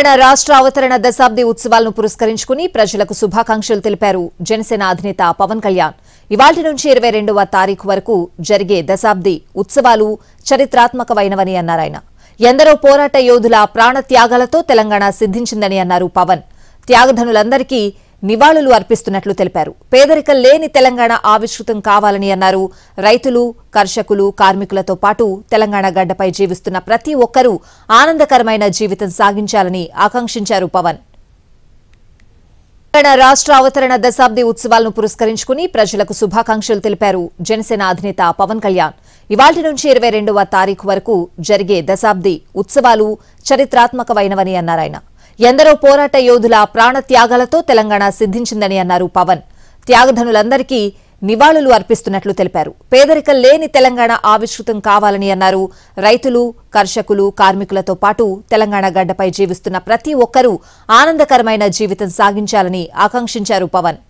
తెలంగాణ రాష్ట్ర అవతరణ దశాబ్ది ఉత్సవాలను పురస్కరించుకుని ప్రజలకు శుభాకాంక్షలు తెలిపారు జనసేన అధినేత పవన్ కళ్యాణ్ ఇవాటి నుంచి ఇరవై రెండవ తారీఖు వరకు జరిగే దశాబ్ది ఉత్సవాలు చరిత్రాత్మకమైనవని అన్నారాయన ఎందరో పోరాట యోధుల ప్రాణ త్యాగాలతో తెలంగాణ సిద్ధించిందని అన్నారు పవన్ త్యాగధనులందరికీ నివాళులు అర్పిస్తున్నట్లు తెలిపారు పేదరికం లేని తెలంగాణ ఆవిష్కృతం కావాలని అన్నారు రైతులు కర్షకులు కార్మికులతో పాటు తెలంగాణ గడ్డపై జీవిస్తున్న ప్రతి ఒక్కరూ ఆనందకరమైన జీవితం సాగించాలని ఆకాంక్షించారు పవన్ తెలంగాణ రాష్ట్ర అవతరణ దశాబ్ది ఉత్సవాలను పురస్కరించుకుని ప్రజలకు శుభాకాంక్షలు తెలిపారు జనసేన అధినేత పవన్ కళ్యాణ్ ఇవాటి నుంచి ఇరవై రెండవ తారీఖు వరకు జరిగే దశాబ్ది ఉత్సవాలు చరిత్రాత్మకమైనవని అన్నారాయన ఎందరో పోరాట యోధుల ప్రాణత్యాగాలతో తెలంగాణ సిద్ధించిందని అన్నారు పవన్ త్యాగధనులందరికీ నివాళులు అర్పిస్తున్నట్లు తెలిపారు పేదరికం లేని తెలంగాణ ఆవిష్కృతం కావాలని అన్నారు రైతులు కర్షకులు కార్మికులతో పాటు తెలంగాణ గడ్డపై జీవిస్తున్న ప్రతి ఒక్కరూ ఆనందకరమైన జీవితం సాగించాలని ఆకాంక్షించారు పవన్